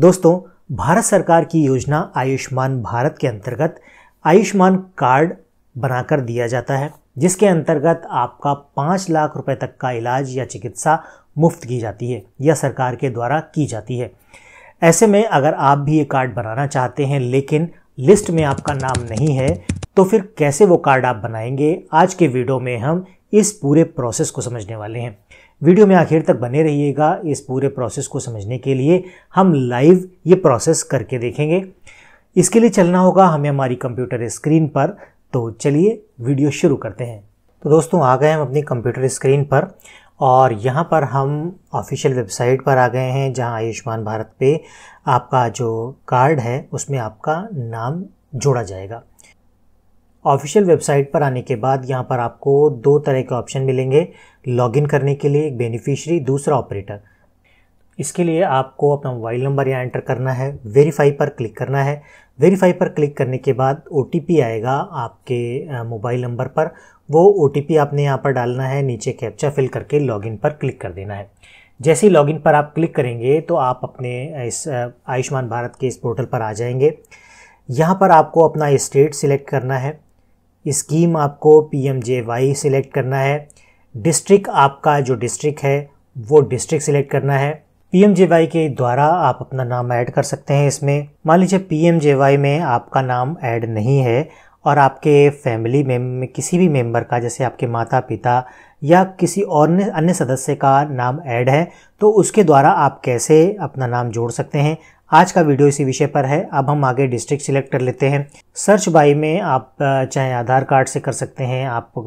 दोस्तों भारत सरकार की योजना आयुष्मान भारत के अंतर्गत आयुष्मान कार्ड बनाकर दिया जाता है जिसके अंतर्गत आपका पाँच लाख रुपए तक का इलाज या चिकित्सा मुफ्त की जाती है या सरकार के द्वारा की जाती है ऐसे में अगर आप भी ये कार्ड बनाना चाहते हैं लेकिन लिस्ट में आपका नाम नहीं है तो फिर कैसे वो कार्ड आप बनाएंगे आज के वीडियो में हम इस पूरे प्रोसेस को समझने वाले हैं वीडियो में आखिर तक बने रहिएगा इस पूरे प्रोसेस को समझने के लिए हम लाइव ये प्रोसेस करके देखेंगे इसके लिए चलना होगा हमें हमारी कंप्यूटर स्क्रीन पर तो चलिए वीडियो शुरू करते हैं तो दोस्तों आ गए हम अपनी कंप्यूटर स्क्रीन पर और यहाँ पर हम ऑफिशियल वेबसाइट पर आ गए हैं जहाँ आयुष्मान भारत पे आपका जो कार्ड है उसमें आपका नाम जोड़ा जाएगा ऑफिशियल वेबसाइट पर आने के बाद यहाँ पर आपको दो तरह के ऑप्शन मिलेंगे लॉगिन करने के लिए एक बेनिफिशरी दूसरा ऑपरेटर इसके लिए आपको अपना मोबाइल नंबर यहाँ एंटर करना है वेरीफाई पर क्लिक करना है वेरीफाई पर क्लिक करने के बाद ओ आएगा आपके मोबाइल नंबर पर वो ओ आपने यहाँ पर डालना है नीचे कैप्चा फिल करके लॉगिन पर क्लिक कर देना है जैसे ही लॉगिन पर आप क्लिक करेंगे तो आप अपने इस आयुष्मान भारत के इस पोर्टल पर आ जाएंगे यहाँ पर आपको अपना स्टेट सिलेक्ट करना है स्कीम आपको P M J Y select करना है डिस्ट्रिक्ट आपका जो डिस्ट्रिक्ट है वो डिस्ट्रिक्ट सिलेक्ट करना है पी एम जे वाई के द्वारा आप अपना नाम ऐड कर सकते हैं इसमें मान लीजिए पी एम जे वाई में आपका नाम ऐड नहीं है और आपके फैमिली में किसी भी मेंबर का जैसे आपके माता पिता या किसी और अन्य सदस्य का नाम ऐड है तो उसके द्वारा आप कैसे अपना नाम जोड़ सकते हैं आज का वीडियो इसी विषय पर है अब हम आगे डिस्ट्रिक्ट सिलेक्ट कर लेते हैं सर्च बाई में आप चाहे आधार कार्ड से कर सकते हैं आप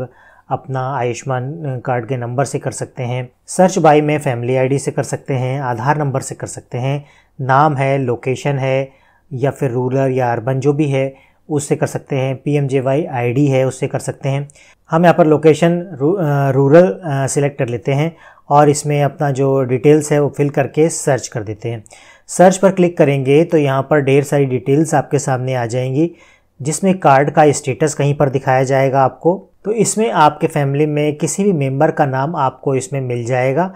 अपना आयुष्मान कार्ड के नंबर से कर सकते हैं सर्च बाई में फैमिली आईडी से कर सकते हैं आधार नंबर से कर सकते हैं नाम है लोकेशन है या फिर रूरल या अर्बन जो भी है उससे कर सकते हैं P M J Y I D है उससे कर सकते हैं हम यहाँ पर लोकेशन रू, रूरल सिलेक्ट कर लेते हैं और इसमें अपना जो डिटेल्स है वो फिल करके सर्च कर देते हैं सर्च पर क्लिक करेंगे तो यहाँ पर ढेर सारी डिटेल्स आपके सामने आ जाएंगी जिसमें कार्ड का स्टेटस कहीं पर दिखाया जाएगा आपको तो इसमें आपके फैमिली में किसी भी मेंबर का नाम आपको इसमें मिल जाएगा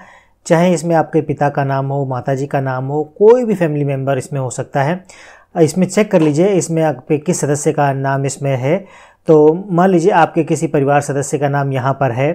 चाहे इसमें आपके पिता का नाम हो माता जी का नाम हो कोई भी फैमिली मेम्बर इसमें हो सकता है इसमें चेक कर लीजिए इसमें आपके किस सदस्य का नाम इसमें है तो मान लीजिए आपके किसी परिवार सदस्य का नाम यहाँ पर है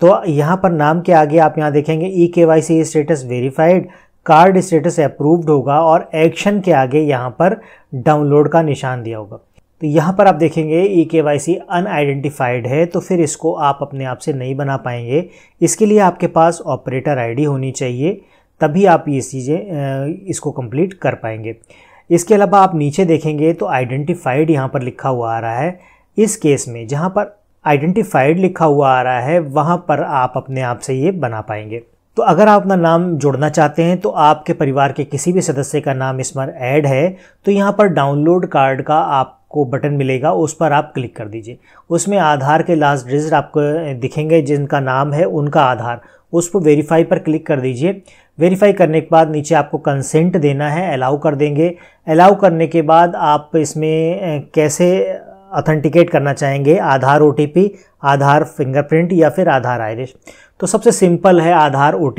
तो यहाँ पर नाम के आगे आप यहाँ देखेंगे E K Y C status verified card status approved होगा और एक्शन के आगे यहाँ पर डाउनलोड का निशान दिया होगा तो यहाँ पर आप देखेंगे ई के वाई सी अनआइडेंटिफाइड है तो फिर इसको आप अपने आप से नहीं बना पाएंगे इसके लिए आपके पास ऑपरेटर डी होनी चाहिए तभी आप ये चीज़ें इसको कंप्लीट कर पाएंगे इसके अलावा आप नीचे देखेंगे तो आइडेंटिफाइड यहाँ पर लिखा हुआ आ रहा है इस केस में जहाँ पर आइडेंटिफाइड लिखा हुआ आ रहा है वहाँ पर आप अपने आप से ये बना पाएंगे तो अगर आप अपना नाम जोड़ना चाहते हैं तो आपके परिवार के किसी भी सदस्य का नाम इसमें ऐड है तो यहाँ पर डाउनलोड कार्ड का आप को बटन मिलेगा उस पर आप क्लिक कर दीजिए उसमें आधार के लास्ट डिजिट आपको दिखेंगे जिनका नाम है उनका आधार उस पर वेरीफाई पर क्लिक कर दीजिए वेरीफाई करने के बाद नीचे आपको कंसेंट देना है अलाउ कर देंगे अलाउ करने के बाद आप इसमें कैसे अथेंटिकेट करना चाहेंगे आधार ओ आधार फिंगरप्रिंट या फिर आधार आयरिस तो सबसे सिंपल है आधार ओ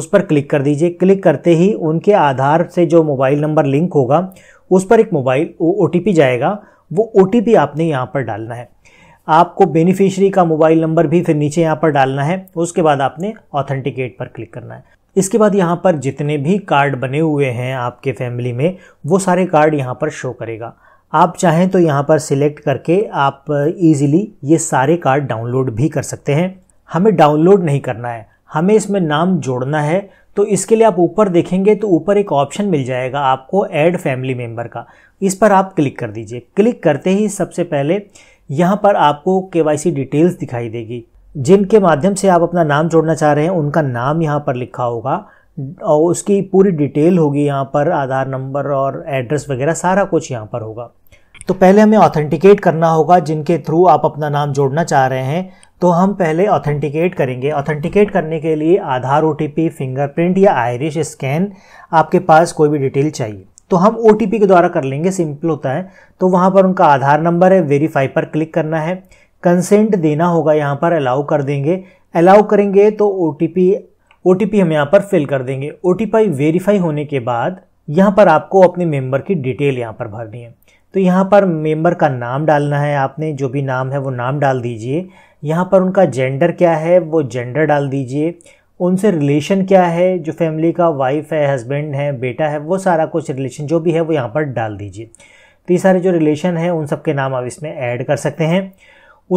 उस पर क्लिक कर दीजिए क्लिक करते ही उनके आधार से जो मोबाइल नंबर लिंक होगा उस पर एक मोबाइल ओ जाएगा वो ओ आपने यहाँ पर डालना है आपको बेनिफिशियरी का मोबाइल नंबर भी फिर नीचे यहाँ पर डालना है उसके बाद आपने ऑथेंटिकेट पर क्लिक करना है इसके बाद यहाँ पर जितने भी कार्ड बने हुए हैं आपके फैमिली में वो सारे कार्ड यहाँ पर शो करेगा आप चाहें तो यहाँ पर सिलेक्ट करके आप इजीली uh, ये सारे कार्ड डाउनलोड भी कर सकते हैं हमें डाउनलोड नहीं करना है हमें इसमें नाम जोड़ना है तो इसके लिए आप ऊपर देखेंगे तो ऊपर एक ऑप्शन मिल जाएगा आपको ऐड फैमिली मेम्बर का इस पर आप क्लिक कर दीजिए क्लिक करते ही सबसे पहले यहाँ पर आपको के डिटेल्स दिखाई देगी जिनके माध्यम से आप अपना नाम जोड़ना चाह रहे हैं उनका नाम यहाँ पर लिखा होगा और उसकी पूरी डिटेल होगी यहाँ पर आधार नंबर और एड्रेस वगैरह सारा कुछ यहाँ पर होगा तो पहले हमें ऑथेंटिकेट करना होगा जिनके थ्रू आप अपना नाम जोड़ना चाह रहे हैं तो हम पहले ऑथेंटिकेट करेंगे ऑथेंटिकेट करने के लिए आधार ओ फिंगरप्रिंट या आयरिश स्कैन आपके पास कोई भी डिटेल चाहिए तो हम ओ के द्वारा कर लेंगे सिंपल होता है तो वहाँ पर उनका आधार नंबर है वेरीफाई पर क्लिक करना है कंसेंट देना होगा यहाँ पर अलाउ कर देंगे अलाउ करेंगे तो ओ ओ हम यहाँ पर फिल कर देंगे ओ वेरीफाई होने के बाद यहाँ पर आपको अपने मेंबर की डिटेल यहाँ पर भरनी है तो यहाँ पर मेंबर का नाम डालना है आपने जो भी नाम है वो नाम डाल दीजिए यहाँ पर उनका जेंडर क्या है वो जेंडर डाल दीजिए उनसे रिलेशन क्या है जो फैमिली का वाइफ है हस्बैंड है बेटा है वो सारा कुछ रिलेशन जो भी है वो यहाँ पर डाल दीजिए तो ये सारे जो रिलेशन हैं उन सब के नाम आप इसमें ऐड कर सकते हैं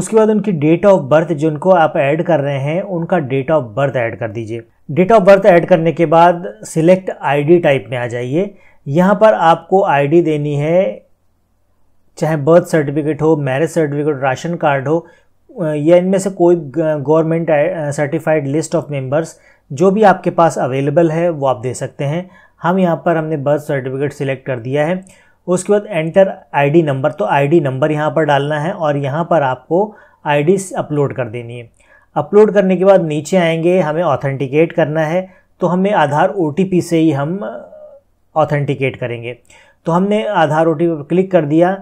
उसके बाद उनकी डेट ऑफ बर्थ जिनको आप ऐड कर रहे हैं उनका डेट ऑफ बर्थ ऐड कर दीजिए डेट ऑफ बर्थ ऐड करने के बाद सिलेक्ट आईडी टाइप में आ जाइए यहाँ पर आपको आईडी देनी है चाहे बर्थ सर्टिफिकेट हो मैरिज सर्टिफिकेट राशन कार्ड हो या इनमें से कोई government certified list of members जो भी आपके पास अवेलेबल है वो आप दे सकते हैं हम यहाँ पर हमने बर्थ सर्टिफिकेट सिलेक्ट कर दिया है उसके बाद एंटर आईडी नंबर तो आईडी नंबर यहाँ पर डालना है और यहाँ पर आपको आईडी अपलोड कर देनी है अपलोड करने के बाद नीचे आएंगे हमें ऑथेंटिकेट करना है तो हमें आधार ओ से ही हम ऑथेंटिकेट करेंगे तो हमने आधार ओ पर क्लिक कर दिया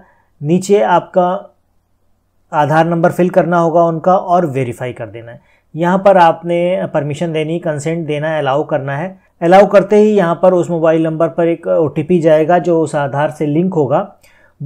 नीचे आपका आधार नंबर फिल करना होगा उनका और वेरीफाई कर देना है यहाँ पर आपने परमिशन देनी कंसेंट देना है अलाउ करना है अलाउ करते ही यहाँ पर उस मोबाइल नंबर पर एक ओ जाएगा जो उस आधार से लिंक होगा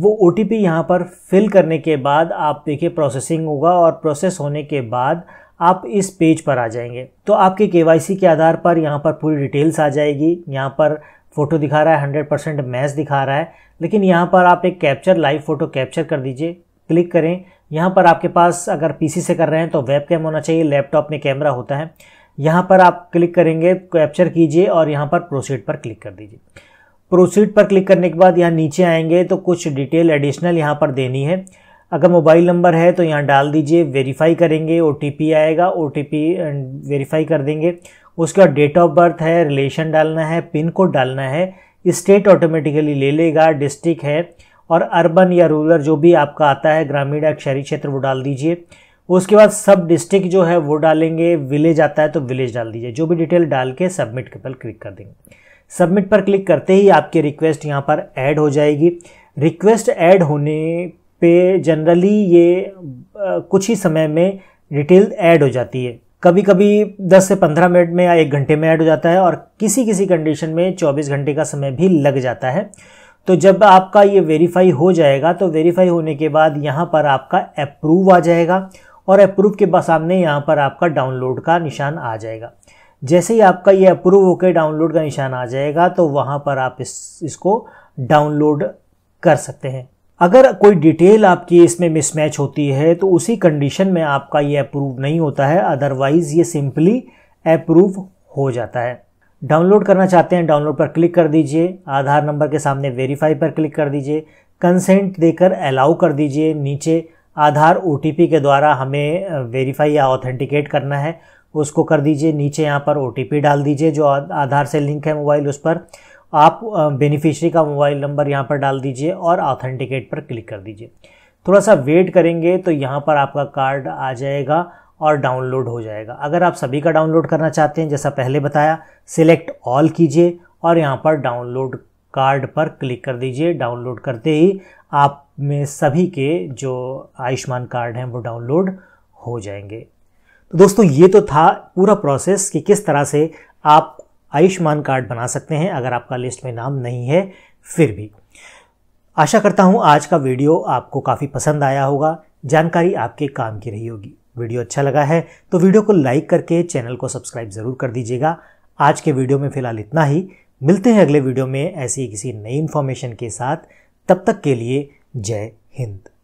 वो ओ टी यहाँ पर फिल करने के बाद आप देखिए प्रोसेसिंग होगा और प्रोसेस होने के बाद आप इस पेज पर आ जाएंगे तो आपके के के आधार पर यहाँ पर पूरी डिटेल्स आ जाएगी यहाँ पर फ़ोटो दिखा रहा है हंड्रेड परसेंट मैच दिखा रहा है लेकिन यहाँ पर आप एक कैप्चर लाइव फ़ोटो कैप्चर कर दीजिए क्लिक करें यहाँ पर आपके पास अगर पीसी से कर रहे हैं तो वेब कैम होना चाहिए लैपटॉप में कैमरा होता है यहाँ पर आप क्लिक करेंगे कैप्चर कीजिए और यहाँ पर प्रोसीड पर क्लिक कर दीजिए प्रोसीड पर क्लिक करने के बाद यहाँ नीचे आएंगे तो कुछ डिटेल एडिशनल यहाँ पर देनी है अगर मोबाइल नंबर है तो यहाँ डाल दीजिए वेरीफाई करेंगे ओ आएगा ओ वेरीफाई अं, कर देंगे उसके बाद डेट ऑफ बर्थ है रिलेशन डालना है पिन कोड डालना है स्टेट ऑटोमेटिकली ले लेगा डिस्ट्रिक्ट है और अर्बन या रूरल जो भी आपका आता है ग्रामीण या शहरी क्षेत्र वो डाल दीजिए उसके बाद सब डिस्ट्रिक्ट जो है वो डालेंगे विलेज आता है तो विलेज डाल दीजिए जो भी डिटेल डाल के सबमिट के पर क्लिक कर देंगे सबमिट पर क्लिक करते ही आपकी रिक्वेस्ट यहाँ पर ऐड हो जाएगी रिक्वेस्ट ऐड होने पे जनरली ये कुछ ही समय में डिटेल ऐड हो जाती है कभी कभी 10 से 15 मिनट में या एक घंटे में ऐड हो जाता है और किसी किसी कंडीशन में 24 घंटे का समय भी लग जाता है तो जब आपका ये वेरीफाई हो जाएगा तो वेरीफाई होने के बाद यहाँ पर आपका अप्रूव आ जाएगा और अप्रूव के बाद सामने यहाँ पर आपका डाउनलोड का निशान आ जाएगा जैसे ही आपका ये अप्रूव होकर डाउनलोड का निशान आ जाएगा तो वहाँ पर आप इस इसको डाउनलोड कर सकते हैं अगर कोई डिटेल आपकी इसमें मिसमैच होती है तो उसी कंडीशन में आपका ये अप्रूव नहीं होता है अदरवाइज़ ये सिंपली अप्रूव हो जाता है डाउनलोड करना चाहते हैं डाउनलोड पर क्लिक कर दीजिए आधार नंबर के सामने वेरीफाई पर क्लिक कर दीजिए कंसेंट देकर अलाउ कर दीजिए नीचे आधार ओ के द्वारा हमें वेरीफाई या ऑथेंटिकेट करना है उसको कर दीजिए नीचे यहाँ पर ओ डाल दीजिए जो आधार से लिंक है मोबाइल उस पर आप बेनिफिशियरी का मोबाइल नंबर यहाँ पर डाल दीजिए और ऑथेंटिकेट पर क्लिक कर दीजिए थोड़ा सा वेट करेंगे तो यहाँ पर आपका कार्ड आ जाएगा और डाउनलोड हो जाएगा अगर आप सभी का डाउनलोड करना चाहते हैं जैसा पहले बताया सिलेक्ट ऑल कीजिए और यहाँ पर डाउनलोड कार्ड पर क्लिक कर दीजिए डाउनलोड करते ही आप में सभी के जो आयुष्मान कार्ड हैं वो डाउनलोड हो जाएंगे तो दोस्तों ये तो था पूरा प्रोसेस कि किस तरह से आप आयुष्मान कार्ड बना सकते हैं अगर आपका लिस्ट में नाम नहीं है फिर भी आशा करता हूं आज का वीडियो आपको काफ़ी पसंद आया होगा जानकारी आपके काम की रही होगी वीडियो अच्छा लगा है तो वीडियो को लाइक करके चैनल को सब्सक्राइब ज़रूर कर दीजिएगा आज के वीडियो में फ़िलहाल इतना ही मिलते हैं अगले वीडियो में ऐसी किसी नई इन्फॉर्मेशन के साथ तब तक के लिए जय हिंद